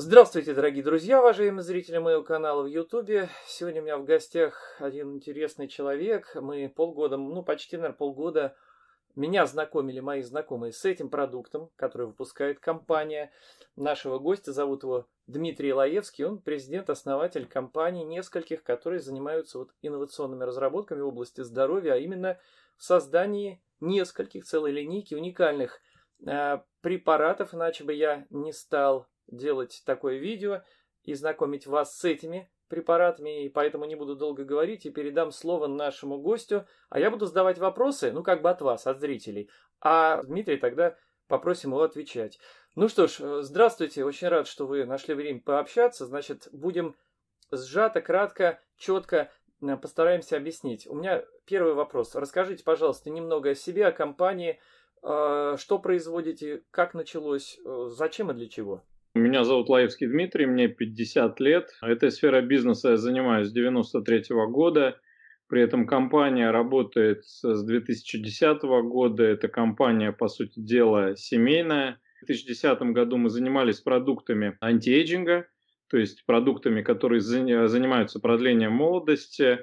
Здравствуйте, дорогие друзья, уважаемые зрители моего канала в Ютубе. Сегодня у меня в гостях один интересный человек. Мы полгода, ну почти, наверное, полгода меня знакомили мои знакомые с этим продуктом, который выпускает компания. Нашего гостя зовут его Дмитрий Лаевский. Он президент-основатель компании нескольких, которые занимаются вот инновационными разработками в области здоровья, а именно в создании нескольких целой линейки уникальных э, препаратов, иначе бы я не стал делать такое видео и знакомить вас с этими препаратами, и поэтому не буду долго говорить и передам слово нашему гостю, а я буду задавать вопросы, ну как бы от вас, от зрителей, а Дмитрий тогда попросим его отвечать. Ну что ж, э, здравствуйте, очень рад, что вы нашли время пообщаться, значит, будем сжато, кратко, четко э, постараемся объяснить. У меня первый вопрос. Расскажите, пожалуйста, немного о себе, о компании, э, что производите, как началось, зачем и для чего? Меня зовут Лаевский Дмитрий, мне 50 лет. Этой сферой бизнеса я занимаюсь с 93 -го года. При этом компания работает с 2010 -го года. Эта компания, по сути дела, семейная. В 2010 году мы занимались продуктами антиэйджинга, то есть продуктами, которые занимаются продлением молодости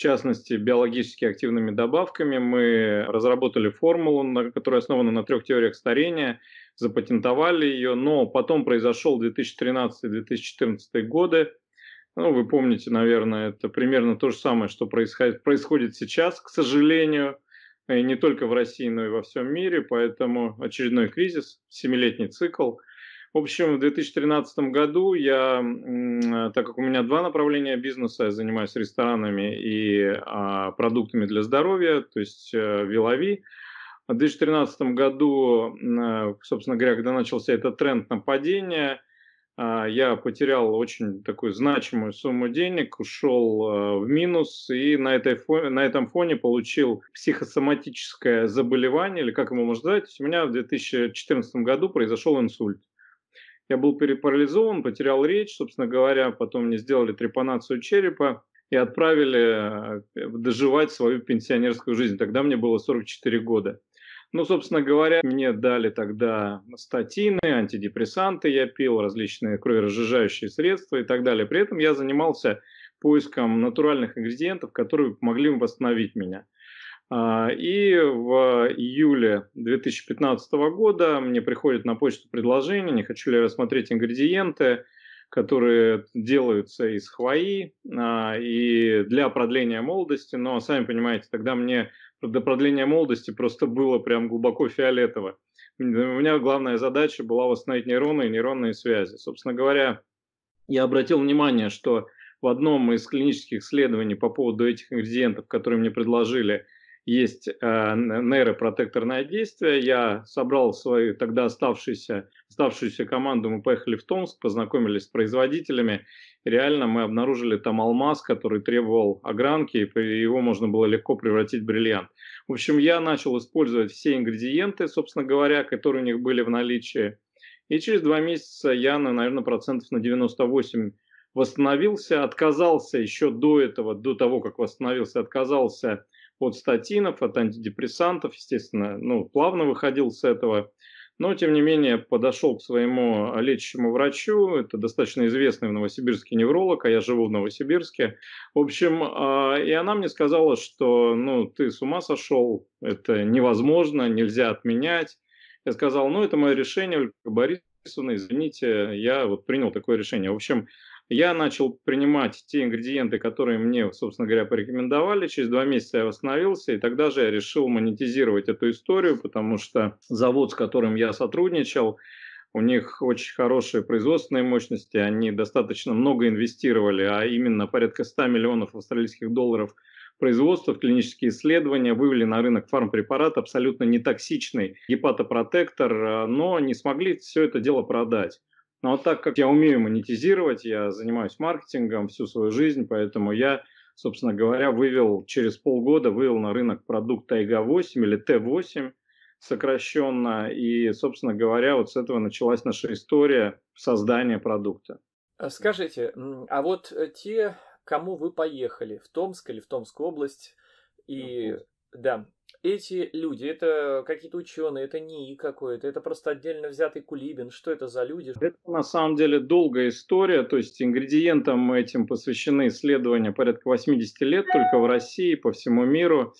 в частности, биологически активными добавками. Мы разработали формулу, которая основана на трех теориях старения, запатентовали ее, но потом произошел 2013-2014 годы. Ну, вы помните, наверное, это примерно то же самое, что происходит, происходит сейчас, к сожалению, и не только в России, но и во всем мире, поэтому очередной кризис, семилетний цикл – в общем, в 2013 году я, э, так как у меня два направления бизнеса, я занимаюсь ресторанами и а, продуктами для здоровья, то есть а, Вилови. В 2013 году, а, собственно говоря, когда начался этот тренд нападения, а, я потерял очень такую значимую сумму денег, ушел а, в минус и на, этой фоне, на этом фоне получил психосоматическое заболевание, или как его можно сказать. У меня в 2014 году произошел инсульт. Я был перепарализован, потерял речь, собственно говоря, потом мне сделали трепанацию черепа и отправили э, доживать свою пенсионерскую жизнь. Тогда мне было 44 года. Ну, собственно говоря, мне дали тогда статины, антидепрессанты, я пил различные кроверазжижающие средства и так далее. При этом я занимался поиском натуральных ингредиентов, которые могли бы восстановить меня. А, и в июле 2015 года мне приходит на почту предложение, не хочу ли я рассмотреть ингредиенты, которые делаются из хвои а, и для продления молодости, но сами понимаете, тогда мне до продления молодости просто было прям глубоко фиолетово. У меня главная задача была восстановить нейроны и нейронные связи. Собственно говоря, я обратил внимание, что в одном из клинических исследований по поводу этих ингредиентов, которые мне предложили – есть э, нейропротекторное действие. Я собрал свою тогда оставшуюся, оставшуюся команду, мы поехали в Томск, познакомились с производителями. Реально мы обнаружили там алмаз, который требовал огранки, и его можно было легко превратить в бриллиант. В общем, я начал использовать все ингредиенты, собственно говоря, которые у них были в наличии. И через два месяца я, на, наверное, процентов на 98 восстановился, отказался еще до этого, до того, как восстановился, отказался от статинов, от антидепрессантов, естественно, ну, плавно выходил с этого. Но, тем не менее, подошел к своему а, лечащему врачу. Это достаточно известный в Новосибирске невролог, а я живу в Новосибирске. В общем, а, и она мне сказала, что ну, ты с ума сошел, это невозможно, нельзя отменять. Я сказал, ну, это мое решение, Ольга Борисовна, извините, я вот принял такое решение. В общем, я начал принимать те ингредиенты, которые мне, собственно говоря, порекомендовали. Через два месяца я восстановился, и тогда же я решил монетизировать эту историю, потому что завод, с которым я сотрудничал, у них очень хорошие производственные мощности, они достаточно много инвестировали, а именно порядка 100 миллионов австралийских долларов производства, в клинические исследования, вывели на рынок фармпрепарат абсолютно нетоксичный гепатопротектор, а, но не смогли все это дело продать. Но так как я умею монетизировать, я занимаюсь маркетингом всю свою жизнь, поэтому я, собственно говоря, вывел через полгода, вывел на рынок продукт Тайга-8 или Т-8 сокращенно. И, собственно говоря, вот с этого началась наша история создания продукта. Э, скажите, а вот э, те, кому вы поехали, в Томск или в Томскую область, и да, эти люди, это какие-то ученые, это НИИ какое-то, это просто отдельно взятый Кулибин. Что это за люди? Это на самом деле долгая история, то есть ингредиентам этим посвящены исследования порядка 80 лет только в России, по всему миру.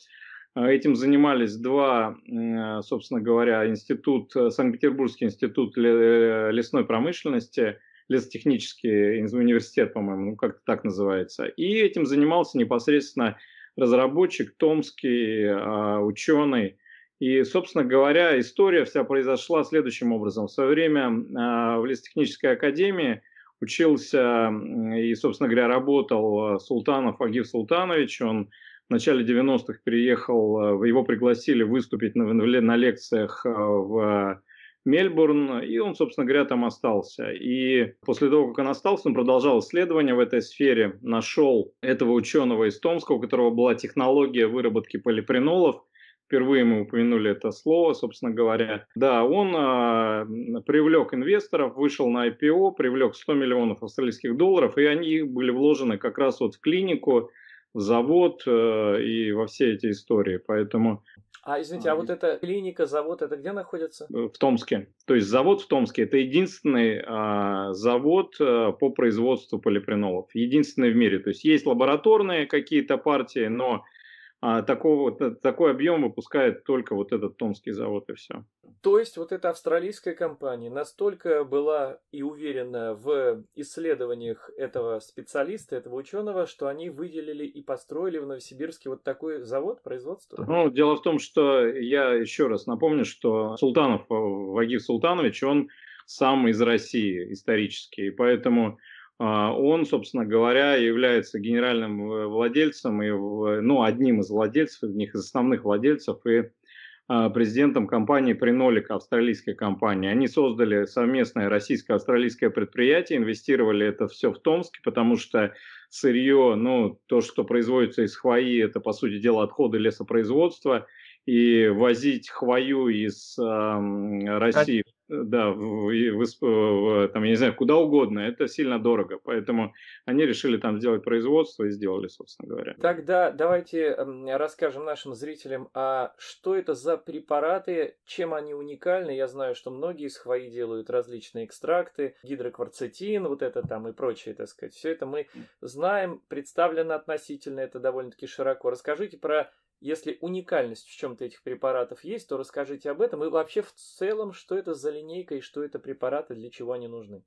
А, этим занимались два, э, собственно говоря, институт, э, Санкт-Петербургский институт э, лесной промышленности, лесотехнический университет, по-моему, ну, как-то так называется. И этим занимался непосредственно разработчик томский, а, ученый. И, собственно говоря, история вся произошла следующим образом. В свое время а, в Лесотехнической академии учился и, собственно говоря, работал Султанов Агив Султанович. Он в начале 90-х приехал, а, его пригласили выступить на, на лекциях в Мельбурн, и он, собственно говоря, там остался. И после того, как он остался, он продолжал исследования в этой сфере, нашел этого ученого из Томска, у которого была технология выработки полипринолов, впервые мы упомянули это слово, собственно говоря. Да, он э, а, привлек инвесторов, вышел на IPO, привлек 100 миллионов австралийских долларов, и они были вложены как раз вот в клинику, в завод э, и во все эти истории. Поэтому а, извините, а, а вот эта клиника, завод, это где находится? Э, в Томске. То есть завод в Томске. Это единственный а, завод а, по производству полипринолов. Единственный в мире. То есть есть лабораторные какие-то партии, но а такого, э, такой объем выпускает только вот этот томский завод и все. То есть вот эта австралийская компания настолько была и уверена в исследованиях этого специалиста, этого ученого, что они выделили и построили в Новосибирске вот такой завод производства? Ну, дело в том, что я еще раз напомню, что Султанов, э, Вагив Султанович, он сам из России исторически, и поэтому а, он, собственно говоря, является генеральным э, владельцем, и, ну, одним из владельцев, одних из основных владельцев и а, президентом компании «Принолик», австралийской компании. Они создали совместное российско-австралийское предприятие, инвестировали это все в Томске, потому что сырье, ну, то, что производится из хвои, это, по сути дела, отходы лесопроизводства, и возить хвою из э, России Э, да, в, в, в, там, я не знаю, куда угодно, это сильно дорого. Поэтому они решили там сделать производство и сделали, собственно говоря. Тогда давайте расскажем нашим зрителям, а что это за препараты, чем они уникальны. Я знаю, что многие из хвои делают различные экстракты, гидрокварцетин, вот это там и прочее, так сказать. Все это мы знаем, представлено относительно, это довольно-таки широко. Расскажите про если уникальность в чем-то этих препаратов есть, то расскажите об этом и вообще в целом, что это за линейка и что это препараты, для чего они нужны.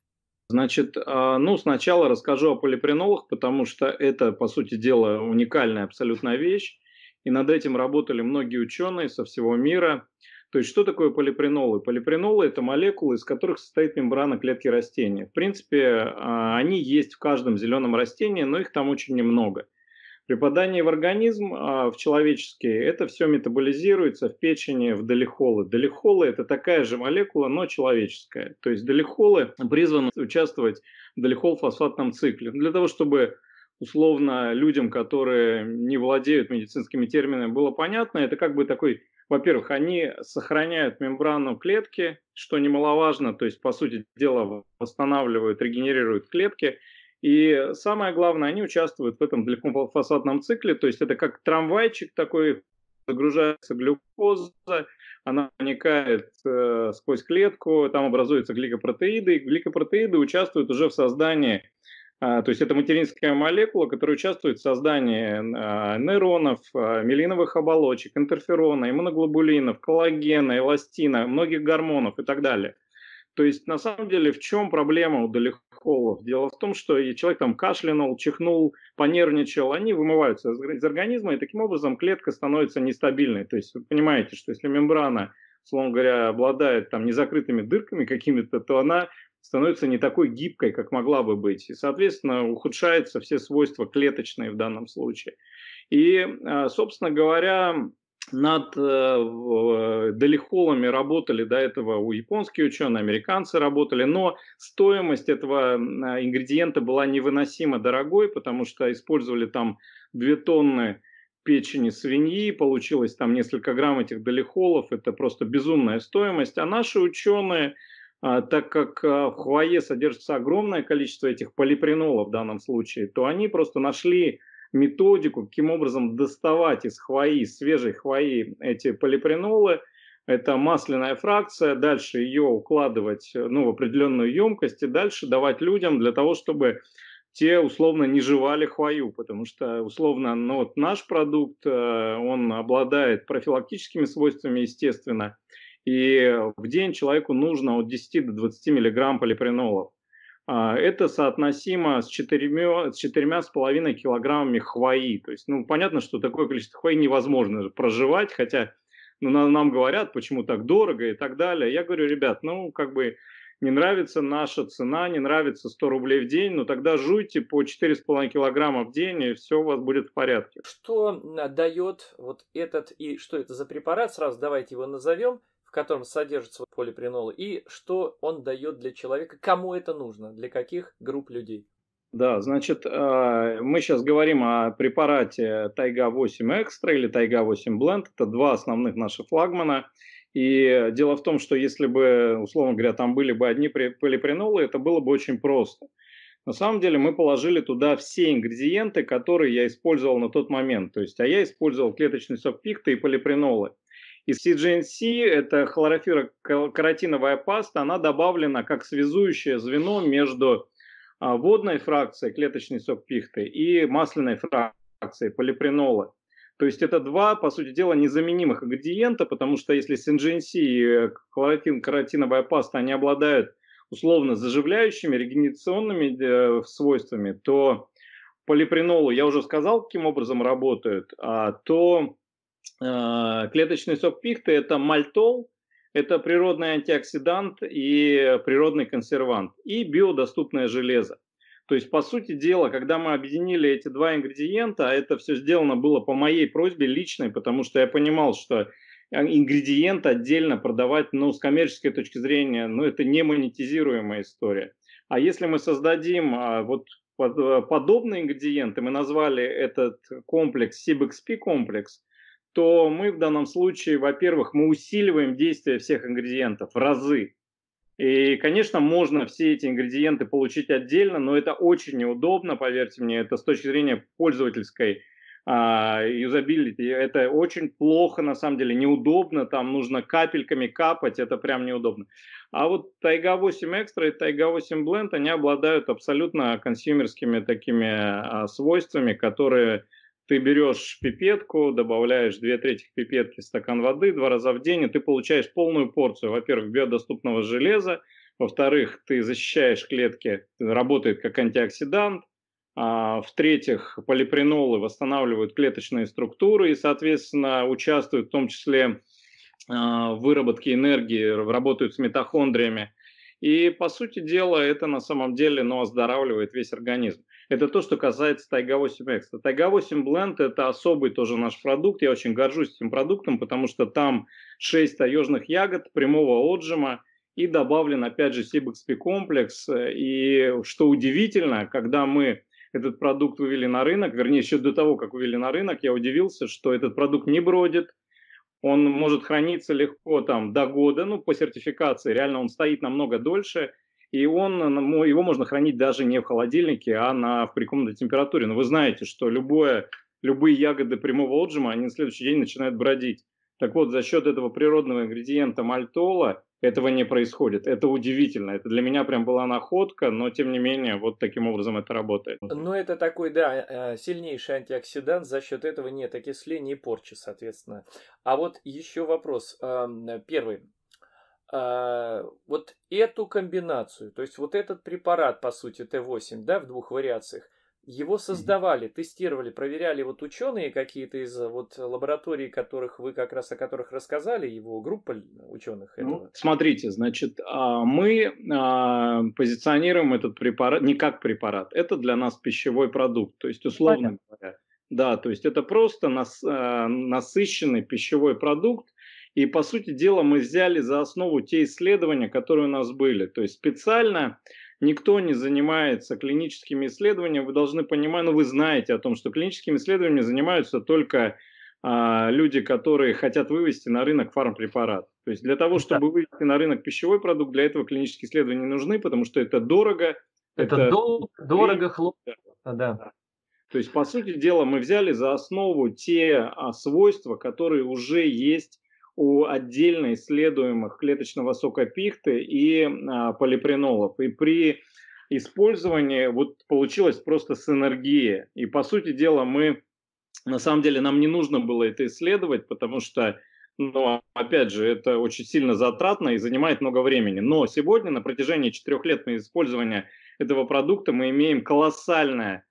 Значит, а, ну, сначала расскажу о полипринолах, потому что это, по сути дела, уникальная абсолютная вещь. И над этим работали многие ученые со всего мира. То есть, что такое полипринолы? Полипринолы – это молекулы, из которых состоит мембрана клетки растения. В принципе, а, они есть в каждом зеленом растении, но их там очень немного – при попадании в организм, а, в человеческий, это все метаболизируется в печени, в долихолы. Долихолы – это такая же молекула, но человеческая. То есть долихолы призваны участвовать в долихол-фосфатном цикле. Для того, чтобы условно людям, которые не владеют медицинскими терминами, было понятно, это как бы такой, во-первых, они сохраняют мембрану клетки, что немаловажно, то есть, по сути дела, восстанавливают, регенерируют клетки – и самое главное, они участвуют в этом гликофосфатном цикле, то есть это как трамвайчик такой, загружается глюкоза, она проникает э, сквозь клетку, там образуются гликопротеиды, и гликопротеиды участвуют уже в создании, э, то есть это материнская молекула, которая участвует в создании э, нейронов, э, мелиновых оболочек, интерферона, иммуноглобулинов, коллагена, эластина, многих гормонов и так далее. То есть, на самом деле, в чем проблема у долихолов? Дело в том, что человек там кашлянул, чихнул, понервничал, они вымываются из организма, и таким образом клетка становится нестабильной. То есть, вы понимаете, что если мембрана, словно говоря, обладает там незакрытыми дырками какими-то, то она становится не такой гибкой, как могла бы быть. И, соответственно, ухудшаются все свойства клеточные в данном случае. И, а, собственно говоря, над э, э долихолами работали до этого у японские ученые, американцы работали, но стоимость этого ингредиента была невыносимо дорогой, потому что использовали там 2 тонны печени свиньи, получилось там несколько грамм этих долихолов, это просто безумная стоимость. А наши ученые, а, так как а, в хвое содержится огромное количество этих полипринолов в данном случае, то они просто нашли методику, каким образом доставать из хвои, свежей хвои эти полипринолы. Это масляная фракция, дальше ее укладывать ну, в определенную емкость и дальше давать людям для того, чтобы те условно не жевали хвою, потому что условно ну, вот наш продукт, э, он обладает профилактическими свойствами, естественно, и в день человеку нужно от 10 до 20 миллиграмм полипринолов. А, это соотносимо с четырьмя, с четырьмя с половиной килограммами хвои. То есть, ну, понятно, что такое количество хвои невозможно проживать, хотя ну, нам говорят, почему так дорого и так далее. Я говорю, ребят, ну, как бы не нравится наша цена, не нравится 100 рублей в день, но тогда жуйте по 4,5 килограмма в день, и все у вас будет в порядке. Что дает вот этот и что это за препарат, сразу давайте его назовем – котором содержатся полипринолы, и что он дает для человека, кому это нужно, для каких групп людей. Да, значит, э, мы сейчас говорим о препарате Тайга 8 Экстра или Тайга 8 Бленд. Это два основных наши флагмана. И дело в том, что если бы, условно говоря, там были бы одни полипринолы, это было бы очень просто. На самом деле мы положили туда все ингредиенты, которые я использовал на тот момент. То есть, а я использовал клеточный сок пикта и полипринолы. Из CGNC, это хлорофирокаротиновая паста, она добавлена как связующее звено между а, водной фракцией клеточный сок пихты и масляной фракцией полипренола. То есть это два, по сути дела, незаменимых ингредиента, потому что если CGNC и э, хлоротин, каротиновая паста, они обладают условно заживляющими, регенерационными э, свойствами, то полипринолы, я уже сказал, каким образом работают, а то а, клеточный сок пихты – это мальтол, это природный антиоксидант и природный консервант, и биодоступное железо. То есть, по сути дела, когда мы объединили эти два ингредиента, а это все сделано было по моей просьбе личной, потому что я понимал, что а, ингредиент отдельно продавать, ну, с коммерческой точки зрения, ну, это не монетизируемая история. А если мы создадим а, вот э, подобные ингредиенты, мы назвали этот комплекс CBXP комплекс, то мы в данном случае, во-первых, мы усиливаем действие всех ингредиентов в разы. И, конечно, можно все эти ингредиенты получить отдельно, но это очень неудобно, поверьте мне, это с точки зрения пользовательской а, юзабилити. Uh, это очень плохо, на самом деле, неудобно, там нужно капельками капать, это прям неудобно. А вот Taiga 8 Extra и Taiga 8 Blend, они обладают абсолютно консюмерскими такими uh, свойствами, которые ты берешь пипетку, добавляешь две трети пипетки в стакан воды два раза в день, и ты получаешь полную порцию, во-первых, биодоступного железа, во-вторых, ты защищаешь клетки, работает как антиоксидант, а, в-третьих, полипринолы восстанавливают клеточные структуры и, соответственно, участвуют в том числе а, в выработке энергии, работают с митохондриями. И, по сути дела, это на самом деле ну, оздоравливает весь организм. Это то, что касается Тайга 8 Экстра. Тайга 8 Blend – это особый тоже наш продукт. Я очень горжусь этим продуктом, потому что там 6 таежных ягод прямого отжима и добавлен, опять же, Сибэкспи комплекс. И что удивительно, когда мы этот продукт вывели на рынок, вернее, еще до того, как вывели на рынок, я удивился, что этот продукт не бродит, он может храниться легко там до года, ну, по сертификации, реально он стоит намного дольше, и он, э, его можно хранить даже не в холодильнике, а на, в при комнатной температуре. Но вы знаете, что любое, любые ягоды прямого отжима, они на следующий день начинают бродить. Так вот, за счет этого природного ингредиента мальтола этого не происходит. Это удивительно. Это для меня прям была находка, но тем не менее, вот таким образом это работает. Ну, это такой, да, э, сильнейший антиоксидант. За счет этого нет окисления и порчи, соответственно. А вот еще вопрос. Эм, первый. А, вот эту комбинацию, то есть вот этот препарат, по сути, Т8, да, в двух вариациях, его создавали, тестировали, проверяли вот ученые какие-то из э, вот лабораторий, которых вы как раз о которых рассказали, его группа ученых. Ну, этого. Ну, смотрите, значит, а, мы а, позиционируем этот препарат не как препарат, это для нас пищевой продукт, то есть условно говоря, да, то есть это просто нас, э, насыщенный пищевой продукт, и, по сути дела, мы взяли за основу те исследования, которые у нас были. То есть специально никто не занимается клиническими исследованиями. Вы должны понимать, ну вы знаете о том, что клиническими исследованиями занимаются только а, люди, которые хотят вывести на рынок фармпрепарат. То есть для того, ну чтобы да. вывести на рынок пищевой продукт, для этого клинические исследования не нужны, потому что это дорого. Это, это... Дол- дорого, хлопотно, да. да. То есть, по сути дела, мы взяли за основу те а, свойства, которые уже есть у отдельно исследуемых клеточного сока пихты и а, полипринолов. И при использовании вот получилось просто синергия. И по сути дела мы, на самом деле, нам не нужно было это исследовать, потому что но, ну, опять же, это очень сильно затратно и занимает много времени. Но сегодня на протяжении четырех лет на использование этого продукта мы имеем колоссальное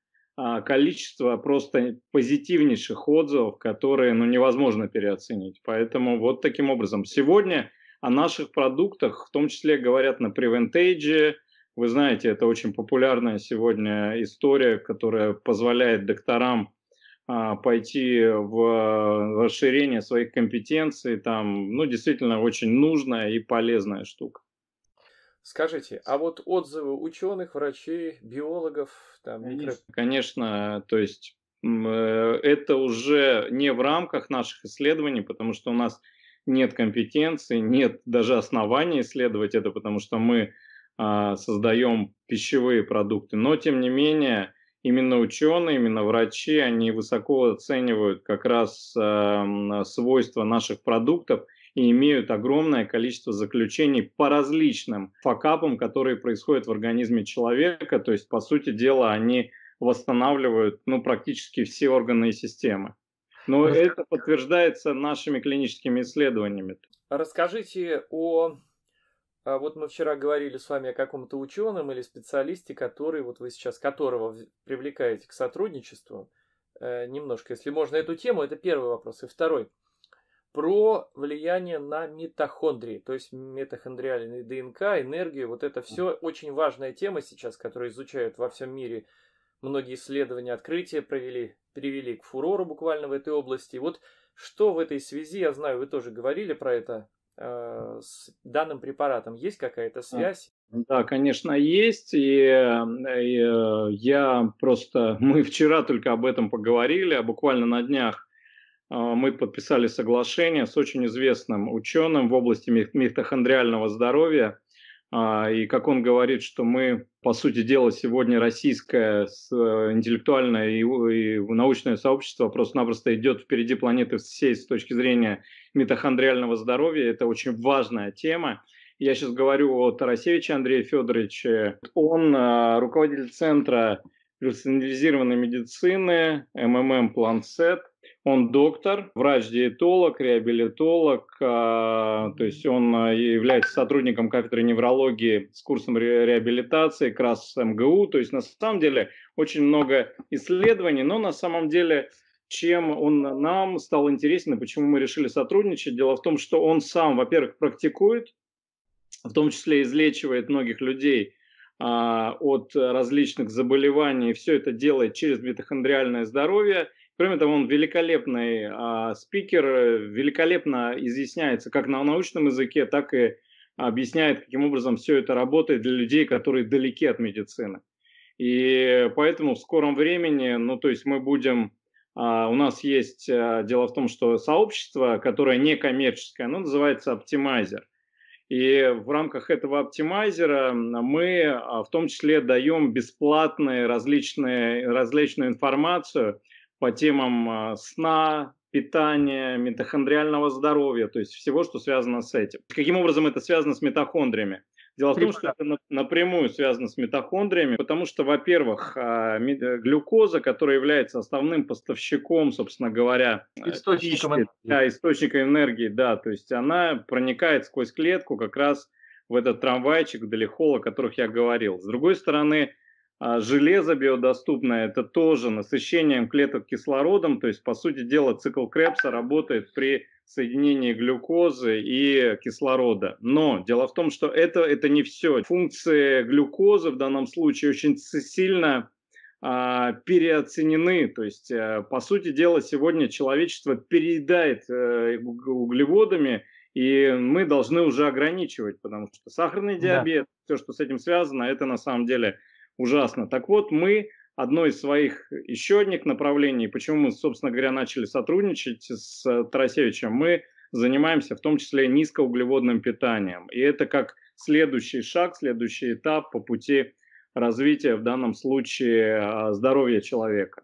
а, количество просто позитивнейших отзывов, которые ну, невозможно переоценить. Поэтому вот таким образом. Сегодня о наших продуктах, в том числе говорят на Preventage, Вы знаете, это очень популярная сегодня история, которая позволяет докторам а, пойти в э, расширение своих компетенций. Там, ну, действительно, очень нужная и полезная штука. Скажите, а вот отзывы ученых, врачей, биологов, там, конечно, микро... конечно, то есть э, это уже не в рамках наших исследований, потому что у нас нет компетенции, нет даже оснований исследовать это, потому что мы а, создаем пищевые продукты. Но тем не менее, именно ученые, именно врачи, они высоко оценивают как раз а, свойства наших продуктов – и имеют огромное количество заключений по различным факапам, которые происходят в организме человека. То есть, по сути дела, они восстанавливают ну, практически все органы и системы. Но Расскажите. это подтверждается нашими клиническими исследованиями. Расскажите о... А, вот мы вчера говорили с вами о каком-то ученом или специалисте, который, вот вы сейчас которого привлекаете к сотрудничеству. Э, немножко, если можно, эту тему. Это первый вопрос. И второй – про влияние на митохондрии, то есть митохондриальные ДНК, энергию, вот это все очень важная тема сейчас, которую изучают во всем мире. Многие исследования, открытия провели, привели к фурору буквально в этой области. И вот что в этой связи, я знаю, вы тоже говорили про это, э, с данным препаратом есть какая-то связь? Да, конечно, есть. И, и э, я просто, мы вчера только об этом поговорили, а буквально на днях а, мы подписали соглашение с очень известным ученым в области митохондриального здоровья. А, и как он говорит, что мы, по сути дела, сегодня российское э, интеллектуальное и научное сообщество просто-напросто идет впереди планеты всей с точки зрения митохондриального здоровья. Это очень важная тема. Я сейчас говорю о Тарасевиче Андрея Федоровиче. Он а, руководитель Центра персонализированной медицины, МММ Плансет. Он доктор, врач-диетолог, реабилитолог, а, то есть он а, является сотрудником кафедры неврологии с курсом реабилитации как раз МГУ. То есть на самом деле очень много исследований, но на самом деле чем он нам стал интересен и почему мы решили сотрудничать. Дело в том, что он сам, во-первых, практикует, в том числе излечивает многих людей а, от различных заболеваний. Все это делает через митохондриальное здоровье – Кроме того, он великолепный а, спикер, э, великолепно изъясняется как на научном языке, так и объясняет, каким образом все это работает для людей, которые далеки от медицины. И поэтому в скором времени, ну то есть мы будем, а, у нас есть, а, дело в том, что сообщество, которое не коммерческое, оно называется оптимайзер. И в рамках этого оптимайзера мы а, в том числе даем бесплатные различные, различную информацию – по темам а, сна, питания, митохондриального здоровья, то есть всего, что связано с этим. Каким образом это связано с митохондриями? Дело в том, что это напрямую связано с митохондриями, потому что, во-первых, а, э, глюкоза, которая является основным поставщиком, собственно говоря, э, источником, пищи, энергии. Да, источником энергии, да, то есть она проникает сквозь клетку как раз в этот трамвайчик, далехол, о которых я говорил. С другой стороны, а железо биодоступное – это тоже насыщением клеток кислородом, то есть, по сути дела, цикл Крепса работает при соединении глюкозы и кислорода. Но дело в том, что это, это не все. Функции глюкозы в данном случае очень сильно а, переоценены. То есть, а, по сути дела, сегодня человечество переедает а, углеводами, и мы должны уже ограничивать, потому что сахарный диабет, да. все, что с этим связано, это на самом деле – ужасно. Так вот, мы одно из своих еще одних направлений, почему мы, собственно говоря, начали сотрудничать с э, Тарасевичем, мы занимаемся в том числе низкоуглеводным питанием. И это как следующий шаг, следующий этап по пути развития, в данном случае, э, здоровья человека.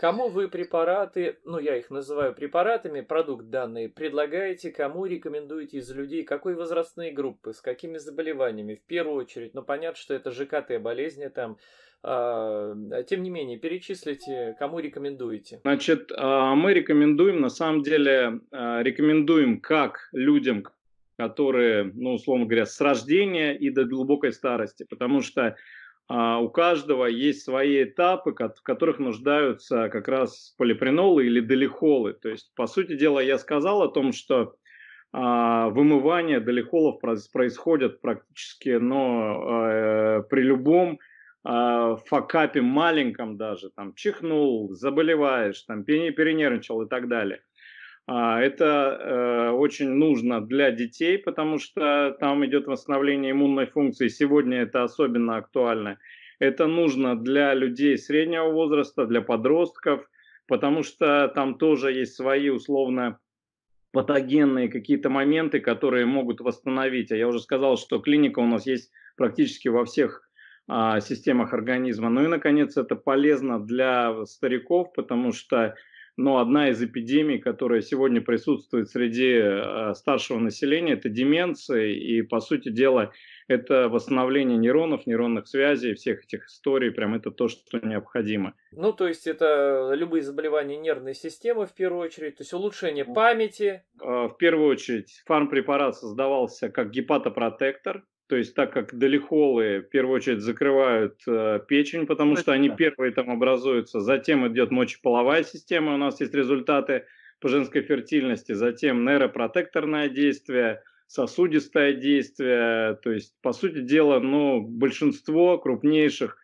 Кому вы препараты, ну я их называю препаратами, продукт данные, предлагаете, кому рекомендуете из людей, какой возрастные группы, с какими заболеваниями, в первую очередь, ну понятно, что это ЖКТ, болезни там, а, тем не менее, перечислите, кому рекомендуете. Значит, а, мы рекомендуем, на самом деле, а, рекомендуем как людям, которые, ну, условно говоря, с рождения и до глубокой старости, потому что а, у каждого есть свои этапы, в которых нуждаются как раз полипринолы или долихолы. То есть, по сути дела, я сказал о том, что а, вымывание долихолов происходит практически но, э, при любом а, факапе маленьком даже, там чихнул, заболеваешь, там перенервничал и так далее. А, это э, очень нужно для детей, потому что там идет восстановление иммунной функции. Сегодня это особенно актуально. Это нужно для людей среднего возраста, для подростков, потому что там тоже есть свои условно патогенные какие-то моменты, которые могут восстановить. А я уже сказал, что клиника у нас есть практически во всех а, системах организма. Ну и, наконец, это полезно для стариков, потому что но ну, одна из эпидемий, которая сегодня присутствует среди э, старшего населения, это деменция, и, по сути дела, это восстановление нейронов, нейронных связей, всех этих историй, прям это то, что необходимо. Ну, то есть это любые заболевания нервной системы в первую очередь, то есть улучшение памяти. А, в первую очередь фармпрепарат создавался как гепатопротектор, то есть так как долихолы в первую очередь закрывают э, печень, потому Точно. что они первые там образуются, затем идет мочеполовая система, у нас есть результаты по женской фертильности, затем нейропротекторное действие, сосудистое действие, то есть по сути дела, ну, большинство крупнейших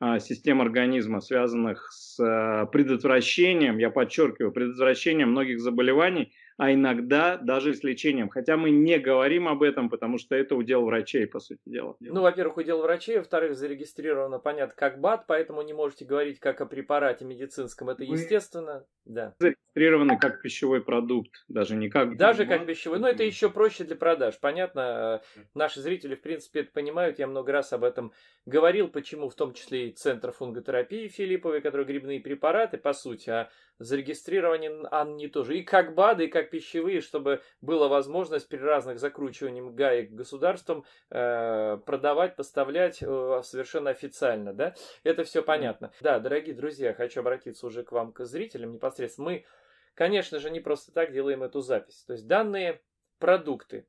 э, систем организма, связанных с э, предотвращением, я подчеркиваю, предотвращением многих заболеваний, а иногда даже с лечением. Хотя мы не говорим об этом, потому что это удел врачей, по сути дела. Ну, во-первых, удел врачей, во-вторых, зарегистрировано, понятно, как БАД, поэтому не можете говорить как о препарате медицинском, это естественно. Мы да. Зарегистрированы как пищевой продукт, даже не как... Даже как пищевой, но это еще проще для продаж, понятно. Наши зрители, в принципе, это понимают, я много раз об этом говорил, почему в том числе и Центр фунготерапии Филипповой, который грибные препараты, по сути, а зарегистрированы они а тоже и как БАДы, и как пищевые, чтобы была возможность при разных закручиваниях гаек государством э, продавать, поставлять э, совершенно официально, да? Это все понятно. Да, дорогие друзья, хочу обратиться уже к вам, к зрителям непосредственно. Мы, конечно же, не просто так делаем эту запись. То есть данные продукты,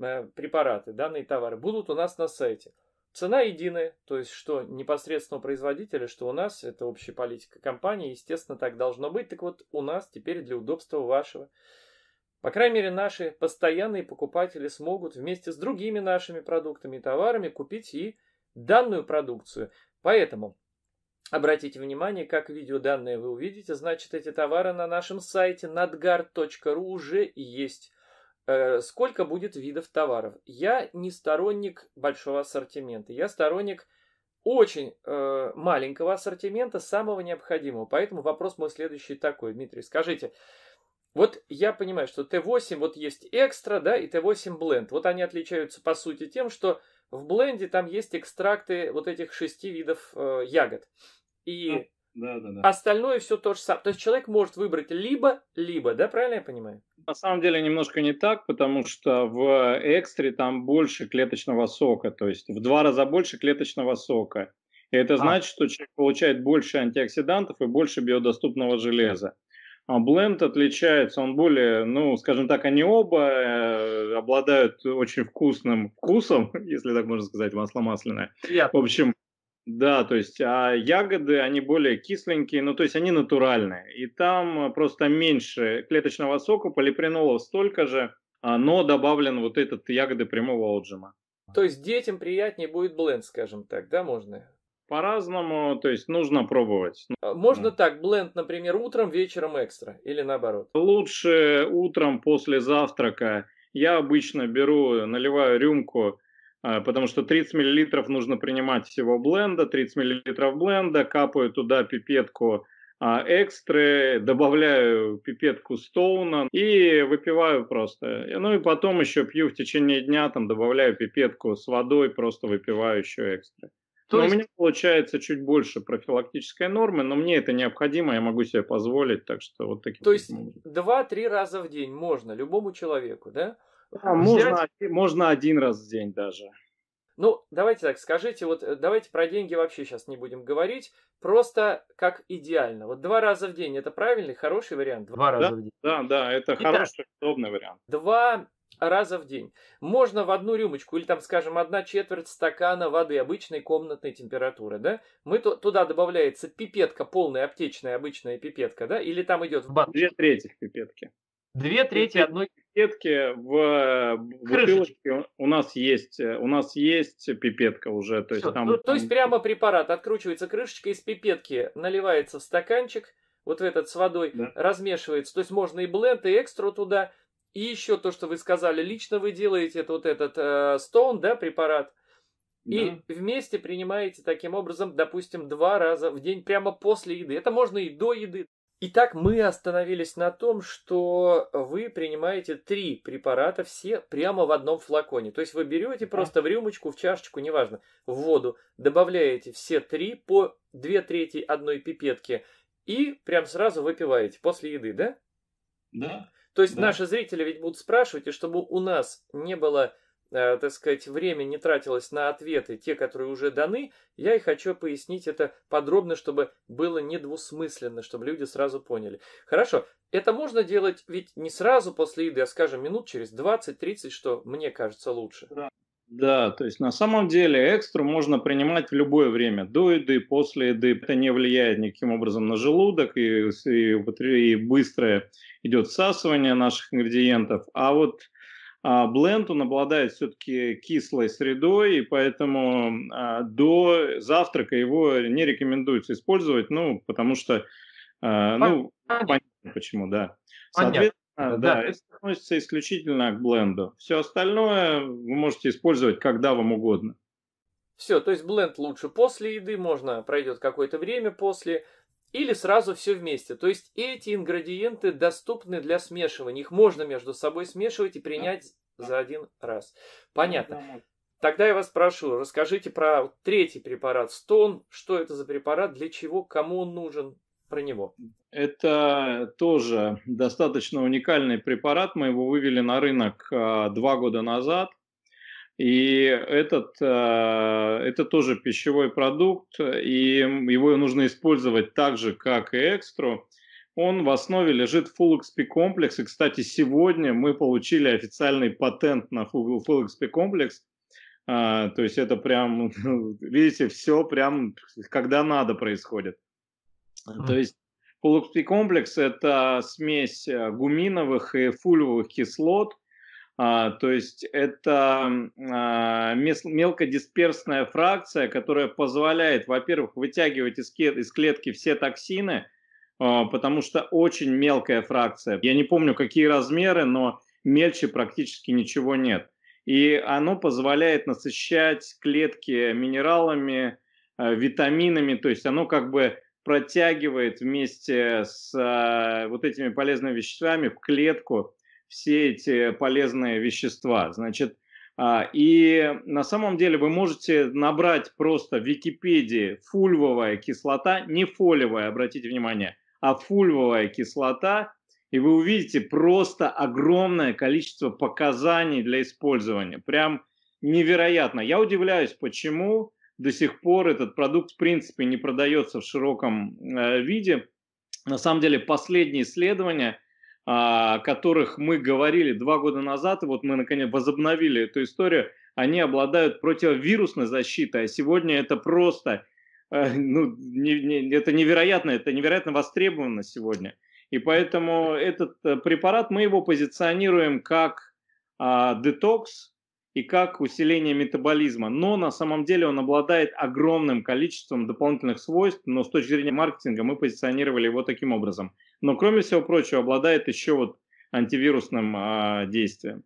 э, препараты, данные товары будут у нас на сайте. Цена единая, то есть что непосредственно у производителя, что у нас, это общая политика компании, естественно, так должно быть. Так вот, у нас теперь для удобства вашего по крайней мере, наши постоянные покупатели смогут вместе с другими нашими продуктами и товарами купить и данную продукцию. Поэтому обратите внимание, как видеоданные вы увидите, значит эти товары на нашем сайте надгар.ру уже есть. Э, сколько будет видов товаров? Я не сторонник большого ассортимента, я сторонник очень э, маленького ассортимента, самого необходимого. Поэтому вопрос мой следующий такой, Дмитрий, скажите, вот я понимаю, что Т8 вот есть экстра, да, и Т8 бленд. Вот они отличаются по сути тем, что в бленде там есть экстракты вот этих шести видов э, ягод. И да, да, да. Остальное все то же самое. То есть человек может выбрать либо, либо, да, правильно я понимаю? На самом деле немножко не так, потому что в экстре там больше клеточного сока, то есть в два раза больше клеточного сока. И это а. значит, что человек получает больше антиоксидантов и больше биодоступного железа. А бленд отличается, он более, ну, скажем так, они оба э, обладают очень вкусным вкусом, если так можно сказать, масло масляное. В общем, да, то есть, а ягоды, они более кисленькие, ну, то есть, они натуральные. И там просто меньше клеточного сока, полипринолов столько же, а, но добавлен вот этот ягоды прямого отжима. То есть, детям приятнее будет бленд, скажем так, да, можно по-разному, то есть нужно пробовать. А можно ну. так, бленд, например, утром, вечером экстра или наоборот? Лучше утром после завтрака. Я обычно беру, наливаю рюмку, а, потому что 30 мл нужно принимать всего бленда, 30 мл бленда, капаю туда пипетку а, экстры, добавляю пипетку стоуна и выпиваю просто. Ну и потом еще пью в течение дня, там добавляю пипетку с водой, просто выпиваю еще экстры. То но есть... У меня получается чуть больше профилактической нормы, но мне это необходимо, я могу себе позволить, так что вот такие. То есть два-три раза в день можно любому человеку, да? А можно, можно один раз в день даже. Ну, давайте так, скажите, вот э, давайте про деньги вообще сейчас не будем говорить, просто как идеально. Вот два раза в день это правильный, хороший вариант? Два, два раза в день. Да, да, это Итак, хороший, удобный вариант. Два раза в день. Можно в одну рюмочку или там, скажем, одна четверть стакана воды обычной комнатной температуры, да? Мы то, туда добавляется пипетка, полная аптечная обычная пипетка, да? Или там идет... В бат... Две трети пипетки. Две трети одной пипетки в Крышечки. бутылочке у нас есть у нас есть пипетка уже, то есть Все. там. Ну, то есть прямо препарат откручивается крышечка из пипетки, наливается в стаканчик, вот в этот с водой да. размешивается, то есть можно и бленд и экстру туда и еще то, что вы сказали, лично вы делаете вот этот э, стон, да, препарат, и да. вместе принимаете таким образом, допустим, два раза в день прямо после еды. Это можно и до еды. Итак, мы остановились на том, что вы принимаете три препарата все прямо в одном флаконе. То есть вы берете просто в рюмочку, в чашечку, неважно, в воду, добавляете все три по две трети одной пипетки и прям сразу выпиваете после еды, да? Да. То есть да. наши зрители ведь будут спрашивать, и чтобы у нас не было, э, так сказать, время не тратилось на ответы, те, которые уже даны, я и хочу пояснить это подробно, чтобы было недвусмысленно, чтобы люди сразу поняли. Хорошо, это можно делать ведь не сразу после еды, а, скажем, минут через 20-30, что мне кажется лучше. Да. Да, то есть на самом деле экстру можно принимать в любое время, до еды, после еды. Это не влияет никаким образом на желудок, и, и, и быстрое идет всасывание наших ингредиентов. А вот а, бленд, он обладает все-таки кислой средой, и поэтому а, до завтрака его не рекомендуется использовать, ну, потому что, а, ну, понятно почему, да. Понятно. А, да, это относится исключительно к бленду. Все остальное вы можете использовать когда вам угодно. Все, то есть бленд лучше после еды, можно пройдет какое-то время после, или сразу все вместе. То есть эти ингредиенты доступны для смешивания, их можно между собой смешивать и принять да. за один раз. Понятно. Ну, Тогда я вас прошу, расскажите про третий препарат стон, что это за препарат, для чего, кому он нужен, про него. Это тоже достаточно уникальный препарат. Мы его вывели на рынок а, два года назад. И этот, а, это тоже пищевой продукт, и его нужно использовать так же, как и экстру. Он в основе лежит Full XP комплекс. И, кстати, сегодня мы получили официальный патент на Full XP комплекс. А, то есть это прям, видите, все прям когда надо происходит. То есть Полукский комплекс – это смесь э, гуминовых и фульвовых кислот, а, то есть это а, мес, мелкодисперсная фракция, которая позволяет, во-первых, вытягивать из, клет, из клетки все токсины, а, потому что очень мелкая фракция. Я не помню, какие размеры, но мельче практически ничего нет. И оно позволяет насыщать клетки минералами, э, витаминами, то есть оно как бы протягивает вместе с э, вот этими полезными веществами в клетку все эти полезные вещества. Значит, а, и на самом деле вы можете набрать просто в Википедии фульвовая кислота, не фолиевая, обратите внимание, а фульвовая кислота, и вы увидите просто огромное количество показаний для использования. Прям невероятно. Я удивляюсь, почему до сих пор этот продукт в принципе не продается в широком э, виде. На самом деле последние исследования, а, о которых мы говорили два года назад, и вот мы наконец возобновили эту историю, они обладают противовирусной защитой, а сегодня это просто э, ну, не, не, это невероятно, это невероятно востребовано сегодня. И поэтому этот э, препарат, мы его позиционируем как а, детокс, и как усиление метаболизма. Но на самом деле он обладает огромным количеством дополнительных свойств, но с точки зрения маркетинга мы позиционировали его таким образом. Но кроме всего прочего обладает еще вот антивирусным а, действием.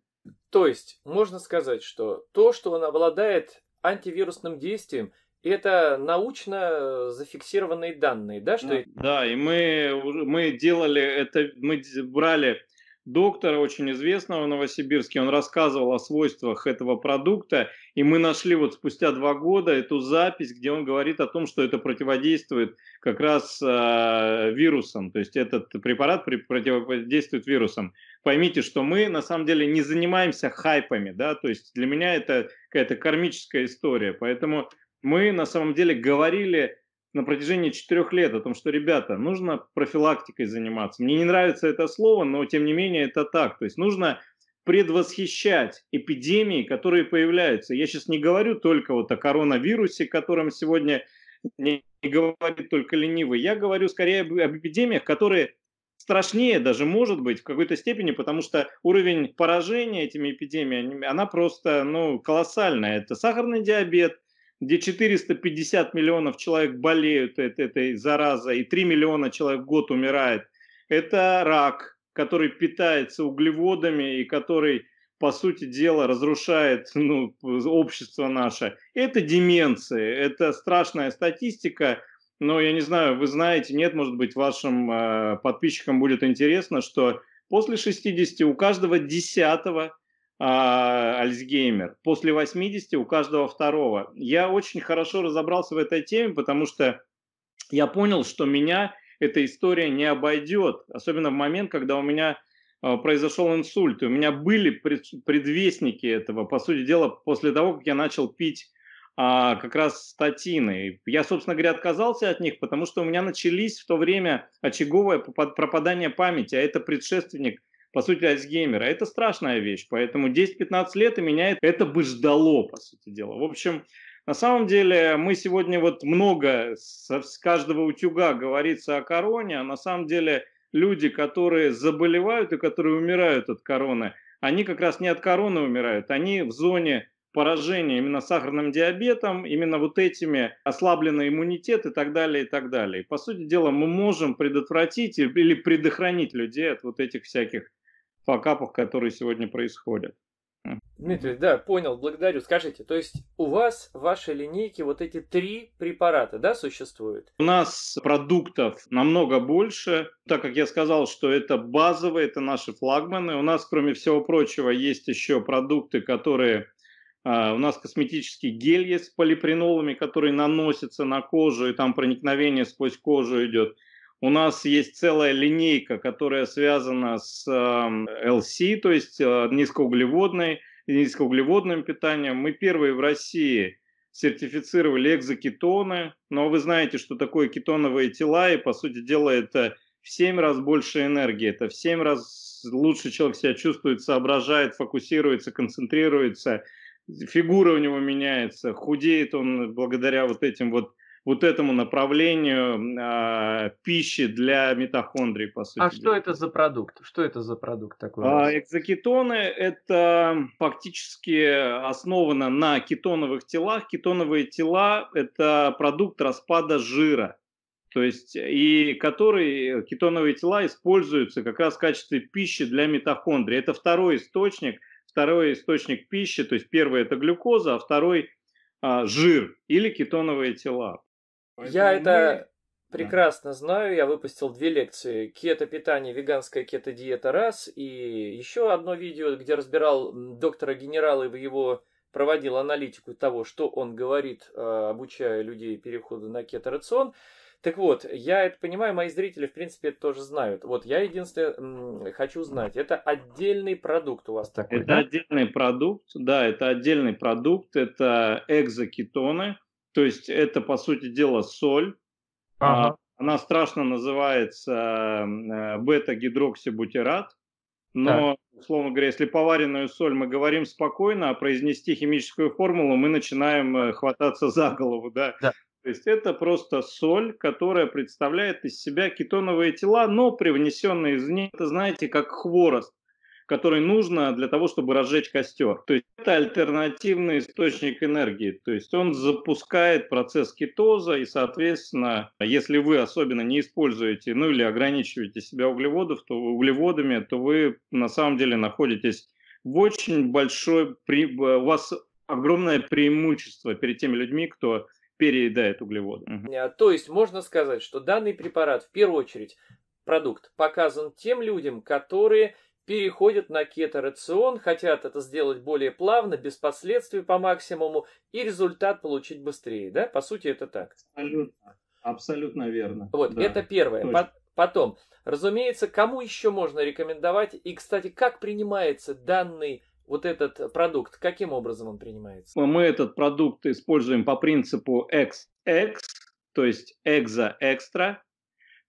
То есть можно сказать, что то, что он обладает антивирусным действием, это научно э, зафиксированные данные, да? Что... Ну, да, и мы, мы делали это, мы брали доктора, очень известного в Новосибирске. Он рассказывал о свойствах этого продукта, и мы нашли вот спустя два года эту запись, где он говорит о том, что это противодействует как раз э, вирусам, то есть этот препарат противодействует вирусам. Поймите, что мы на самом деле не занимаемся хайпами, да, то есть для меня это какая-то кармическая история, поэтому мы на самом деле говорили на протяжении четырех лет о том, что, ребята, нужно профилактикой заниматься. Мне не нравится это слово, но тем не менее это так. То есть нужно предвосхищать эпидемии, которые появляются. Я сейчас не говорю только вот о коронавирусе, которым сегодня не говорит только ленивый. Я говорю скорее об эпидемиях, которые страшнее даже может быть в какой-то степени, потому что уровень поражения этими эпидемиями, она просто ну, колоссальная. Это сахарный диабет, где 450 миллионов человек болеют этой заразой, и 3 миллиона человек в год умирает. Это рак, который питается углеводами и который, по сути дела, разрушает ну, общество наше. Это деменция, это страшная статистика. Но я не знаю, вы знаете, нет, может быть, вашим э, подписчикам будет интересно, что после 60 у каждого десятого а, Альцгеймер. После 80 у каждого второго. Я очень хорошо разобрался в этой теме, потому что я понял, что меня эта история не обойдет. Особенно в момент, когда у меня а, произошел инсульт. И у меня были предвестники этого. По сути дела, после того, как я начал пить а, как раз статины. Я, собственно говоря, отказался от них, потому что у меня начались в то время очаговое пропадание памяти, а это предшественник – по сути, Альцгеймера. Это страшная вещь, поэтому 10-15 лет и меня это бы ждало, по сути дела. В общем, на самом деле мы сегодня вот много с, с каждого утюга говорится о короне, а на самом деле люди, которые заболевают и которые умирают от короны, они как раз не от короны умирают, они в зоне поражения именно сахарным диабетом, именно вот этими ослабленный иммунитет и так далее, и так далее. По сути дела, мы можем предотвратить или предохранить людей от вот этих всяких факапов, которые сегодня происходят. Дмитрий, да, понял, благодарю. Скажите, то есть у вас в вашей линейке вот эти три препарата, да, существуют? У нас продуктов намного больше, так как я сказал, что это базовые, это наши флагманы. У нас, кроме всего прочего, есть еще продукты, которые... А, у нас косметический гель есть с полипринолами, который наносится на кожу, и там проникновение сквозь кожу идет. У нас есть целая линейка, которая связана с LC, эм, то есть э, низкоуглеводной, низкоуглеводным питанием. Мы первые в России сертифицировали экзокетоны, но ну, а вы знаете, что такое кетоновые тела, и, по сути дела, это в 7 раз больше энергии, это в 7 раз лучше человек себя чувствует, соображает, фокусируется, концентрируется, фигура у него меняется, худеет он благодаря вот этим вот вот этому направлению а, пищи для митохондрий, по сути. А что это за продукт? Что это за продукт такой? А, экзокетоны – это фактически основано на кетоновых телах. Кетоновые тела – это продукт распада жира. То есть, и которые кетоновые тела используются как раз в качестве пищи для митохондрий. Это второй источник, второй источник пищи, то есть первый это глюкоза, а второй а, жир или кетоновые тела я мы... это прекрасно да. знаю, я выпустил две лекции. Кето-питание, веганская кето-диета раз, и еще одно видео, где разбирал доктора генерала и его проводил аналитику того, что он говорит, э, обучая людей переходу на кето-рацион. Так вот, я это понимаю, мои зрители, в принципе, это тоже знают. Вот я единственное хочу знать, это отдельный продукт у вас такой? Это да? отдельный продукт, да, это отдельный продукт, это экзокетоны – то есть это, по сути дела, соль. А, ага. Она страшно называется э, бета-гидроксибутират. Но, так. условно говоря, если поваренную соль мы говорим спокойно, а произнести химическую формулу мы начинаем э, хвататься за голову. Да? Да. То есть это просто соль, которая представляет из себя кетоновые тела, но привнесенные из них, это знаете, как хворост который нужно для того, чтобы разжечь костер. То есть это альтернативный источник энергии. То есть он запускает процесс кетоза, и, соответственно, если вы особенно не используете, ну или ограничиваете себя углеводов, то углеводами, то вы на самом деле находитесь в очень большой, при, у вас огромное преимущество перед теми людьми, кто переедает углеводы. Э, то есть можно сказать, что данный препарат в первую очередь продукт показан тем людям, которые переходят на кето-рацион, хотят это сделать более плавно, без последствий по максимуму и результат получить быстрее, да? По сути, это так. Абсолютно, абсолютно верно. Вот, да, это первое. Точно. Потом, разумеется, кому еще можно рекомендовать? И, кстати, как принимается данный вот этот продукт, каким образом он принимается? Мы этот продукт используем по принципу XX, то есть экза экстра,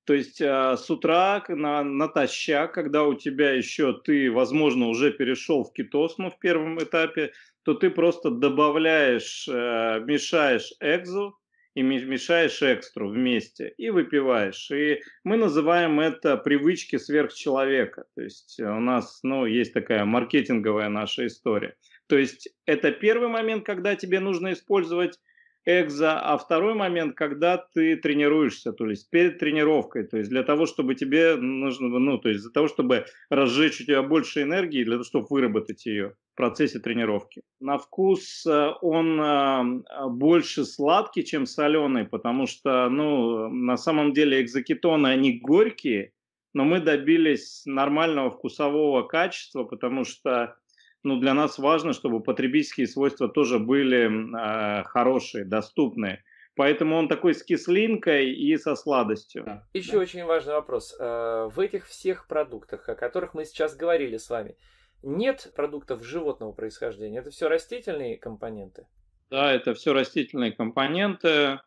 то есть э, с утра на, натощак, когда у тебя еще ты, возможно, уже перешел в кетоз, но в первом этапе, то ты просто добавляешь, э, мешаешь экзу и мешаешь экстру вместе и выпиваешь. И мы называем это привычки сверхчеловека. То есть э, у нас ну, есть такая маркетинговая наша история. То есть это первый момент, когда тебе нужно использовать экзо, а второй момент, когда ты тренируешься, то есть перед тренировкой, то есть для того, чтобы тебе нужно, ну, то есть для того, чтобы разжечь у тебя больше энергии, для того, чтобы выработать ее в процессе тренировки. На вкус э, он э, больше сладкий, чем соленый, потому что, ну, на самом деле экзокетоны, они горькие, но мы добились нормального вкусового качества, потому что ну, для нас важно, чтобы потребительские свойства тоже были э, хорошие, доступные. Поэтому он такой с кислинкой и со сладостью. Еще да. очень важный вопрос. Э, в этих всех продуктах, о которых мы сейчас говорили с вами, нет продуктов животного происхождения. Это все растительные компоненты. Да, это все растительные компоненты.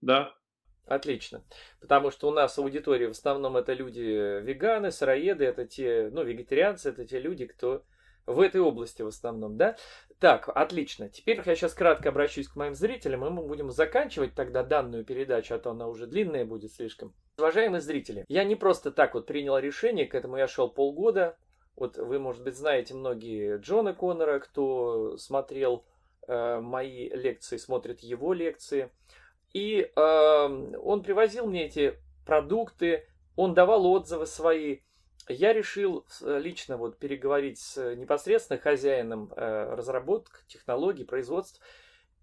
Да. Отлично. Потому что у нас аудитория в основном это люди э, веганы, сыроеды, это те, ну, вегетарианцы, это те люди, кто в этой области в основном, да? Так, отлично. Теперь я сейчас кратко обращусь к моим зрителям, и мы будем заканчивать тогда данную передачу, а то она уже длинная будет слишком. Уважаемые зрители, я не просто так вот принял решение, к этому я шел полгода. Вот вы, может быть, знаете многие Джона Коннора, кто смотрел э, мои лекции, смотрит его лекции. И э, он привозил мне эти продукты, он давал отзывы свои я решил э, лично вот переговорить с непосредственно хозяином э, разработок, технологий, производств.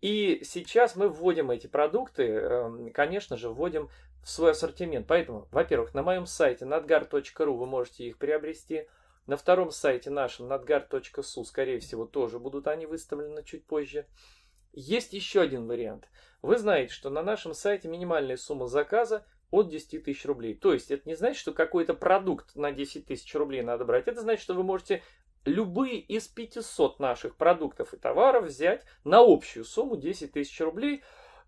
И сейчас мы вводим эти продукты, эм, конечно же, вводим в свой ассортимент. Поэтому, во-первых, на моем сайте надгар.ру вы можете их приобрести. На втором сайте нашем надгар.су скорее всего, тоже будут они выставлены чуть позже. Есть еще один вариант. Вы знаете, что на нашем сайте минимальная сумма заказа от 10 тысяч рублей. То есть это не значит, что какой-то продукт на 10 тысяч рублей надо брать. Это значит, что вы можете любые из 500 наших продуктов и товаров взять на общую сумму 10 тысяч рублей.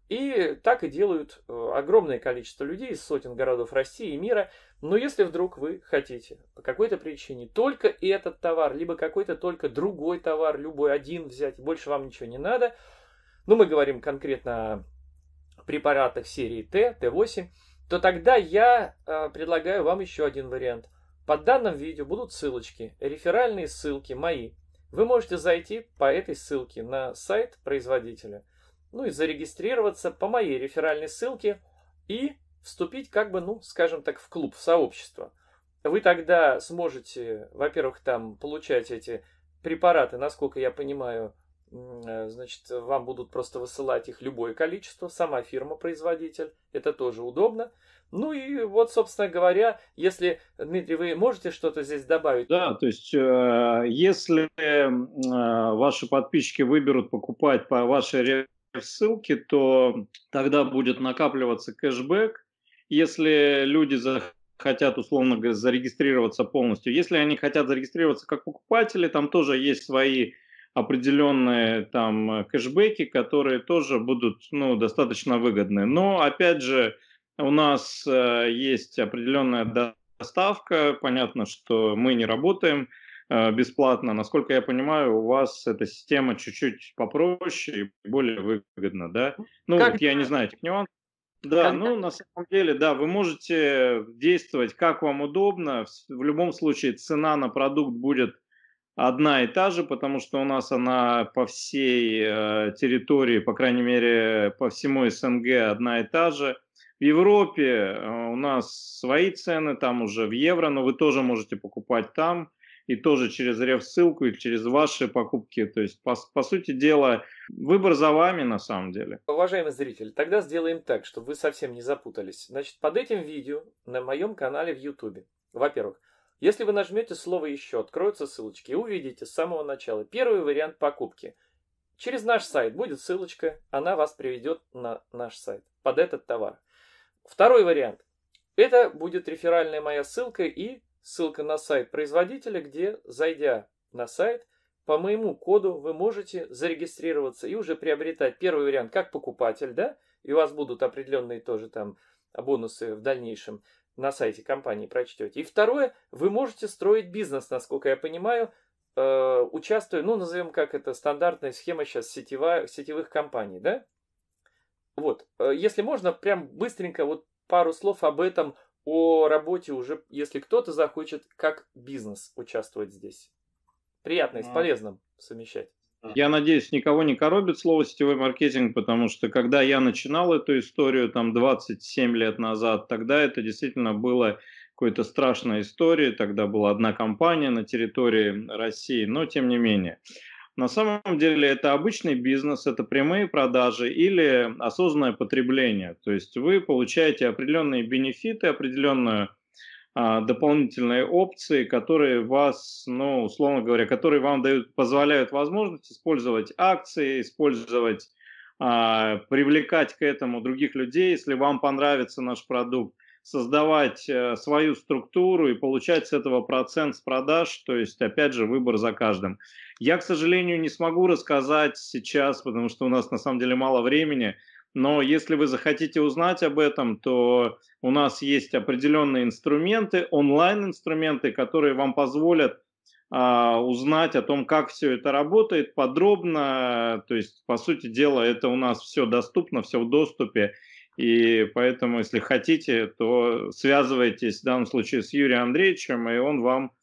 И так и делают э, огромное количество людей из сотен городов России и мира. Но если вдруг вы хотите по какой-то причине только этот товар, либо какой-то только другой товар, любой один взять, больше вам ничего не надо, ну мы говорим конкретно о препаратах серии Т, Т8, то тогда я э, предлагаю вам еще один вариант. Под данным видео будут ссылочки, реферальные ссылки мои. Вы можете зайти по этой ссылке на сайт производителя, ну и зарегистрироваться по моей реферальной ссылке и вступить как бы, ну, скажем так, в клуб, в сообщество. Вы тогда сможете, во-первых, там получать эти препараты, насколько я понимаю, Э, значит, вам будут просто высылать их любое количество, сама фирма-производитель, это тоже удобно. Ну и вот, собственно говоря, если, Дмитрий, вы можете что-то здесь добавить? Да, то есть, э, если э, ваши подписчики выберут покупать по вашей ссылке, то тогда будет накапливаться кэшбэк. Если люди захотят хотят, условно говоря, зарегистрироваться полностью. Если они хотят зарегистрироваться как покупатели, там тоже есть свои определенные там э, кэшбэки, которые тоже будут ну, достаточно выгодны. Но опять же, у нас э, есть определенная доставка. Понятно, что мы не работаем э, бесплатно. Насколько я понимаю, у вас эта система чуть-чуть попроще и более выгодна, да? Ну, ну как... вот я не знаю этих нюансов. Да, ну на самом деле, да, вы можете действовать как вам удобно. В любом случае цена на продукт будет одна и та же, потому что у нас она по всей э, территории, по крайней мере, по всему СНГ одна и та же. В Европе э, у нас свои цены, там уже в евро, но вы тоже можете покупать там и тоже через реф-ссылку или через ваши покупки. То есть, по, по сути дела, выбор за вами на самом деле. Уважаемый зритель, тогда сделаем так, чтобы вы совсем не запутались. Значит, под этим видео на моем канале в YouTube, во-первых, если вы нажмете слово «Еще», откроются ссылочки и увидите с самого начала первый вариант покупки. Через наш сайт будет ссылочка, она вас приведет на наш сайт под этот товар. Второй вариант. Это будет реферальная моя ссылка и ссылка на сайт производителя, где, зайдя на сайт, по моему коду вы можете зарегистрироваться и уже приобретать первый вариант как покупатель, да, и у вас будут определенные тоже там бонусы в дальнейшем на сайте компании прочтете. И второе, вы можете строить бизнес, насколько я понимаю, э, участвуя, ну, назовем как это, стандартная схема сейчас сетевая, сетевых компаний, да? Вот, э, если можно, прям быстренько вот пару слов об этом, о работе уже, если кто-то захочет как бизнес участвовать здесь. Приятно и с полезным совмещать. Я надеюсь, никого не коробит слово сетевой маркетинг, потому что когда я начинал эту историю там 27 лет назад, тогда это действительно было какой-то страшной историей. Тогда была одна компания на территории России, но тем не менее. На самом деле это обычный бизнес, это прямые продажи или осознанное потребление. То есть вы получаете определенные бенефиты, определенную а, дополнительные опции, которые вас, ну, условно говоря, которые вам дают, позволяют возможность использовать акции, использовать, а, привлекать к этому других людей, если вам понравится наш продукт, создавать а, свою структуру и получать с этого процент с продаж, то есть, опять же, выбор за каждым. Я, к сожалению, не смогу рассказать сейчас, потому что у нас на самом деле мало времени, но если вы захотите узнать об этом, то у нас есть определенные инструменты, онлайн-инструменты, которые вам позволят а, узнать о том, как все это работает подробно. То есть, по сути дела, это у нас все доступно, все в доступе. И поэтому, если хотите, то связывайтесь в данном случае с Юрием Андреевичем, и он вам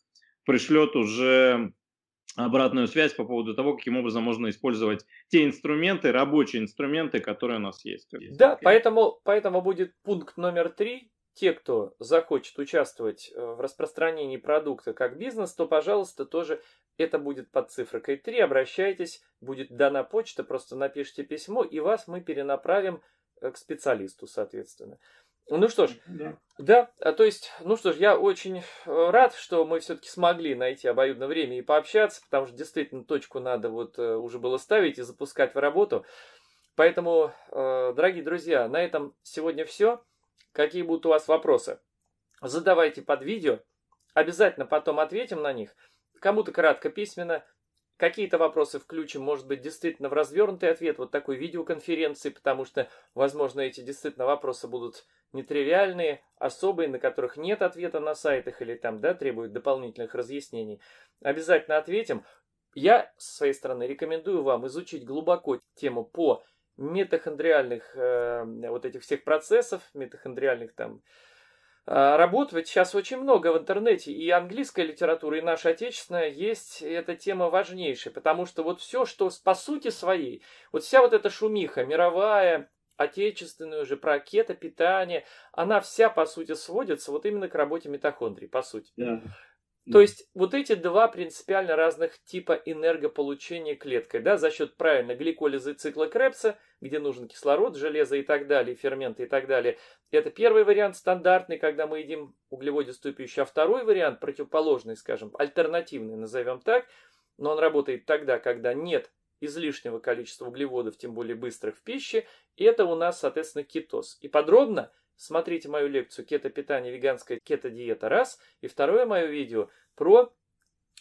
пришлет уже обратную связь по поводу того, каким образом можно использовать те инструменты, рабочие инструменты, которые у нас есть. Да, okay. поэтому, поэтому будет пункт номер три. Те, кто захочет участвовать э, в распространении продукта как бизнес, то, пожалуйста, тоже это будет под цифрой 3. Обращайтесь, будет дана почта, просто напишите письмо, и вас мы перенаправим э, к специалисту, соответственно. Ну что ж, да. да, а то есть, ну что ж, я очень э, рад, что мы все-таки смогли найти обоюдное время и пообщаться, потому что действительно точку надо вот э, уже было ставить и запускать в работу. Поэтому, э, дорогие друзья, на этом сегодня все. Какие будут у вас вопросы? Задавайте под видео, обязательно потом ответим на них. Кому-то кратко письменно, Какие-то вопросы включим, может быть, действительно в развернутый ответ вот такой видеоконференции, потому что, возможно, эти действительно вопросы будут нетривиальные, особые, на которых нет ответа на сайтах или там, да, требуют дополнительных разъяснений. Обязательно ответим. Я, с своей стороны, рекомендую вам изучить глубоко тему по митохондриальных э, вот этих всех процессов, митохондриальных там Э, работать сейчас очень много в интернете, и английская литература, и наша отечественная есть эта тема важнейшая, потому что вот все, что по сути своей, вот вся вот эта шумиха мировая, отечественную уже про питание, она вся, по сути, сводится вот именно к работе митохондрий, по сути. Да. То есть вот эти два принципиально разных типа энергополучения клеткой, да, за счет правильно гликолиза и цикла Крепса, где нужен кислород, железо и так далее, ферменты и так далее. Это первый вариант стандартный, когда мы едим углеводистую пищу, а второй вариант противоположный, скажем, альтернативный, назовем так, но он работает тогда, когда нет излишнего количества углеводов, тем более быстрых в пище, и это у нас, соответственно, кетоз. И подробно – Смотрите мою лекцию «Кето-питание, веганская кето-диета» раз. И второе мое видео про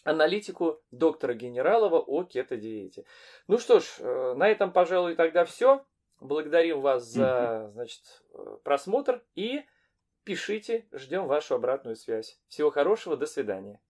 аналитику доктора Генералова о кето-диете. Ну что ж, э, на этом, пожалуй, тогда все. Благодарим вас за значит, э, просмотр и пишите, ждем вашу обратную связь. Всего хорошего, до свидания.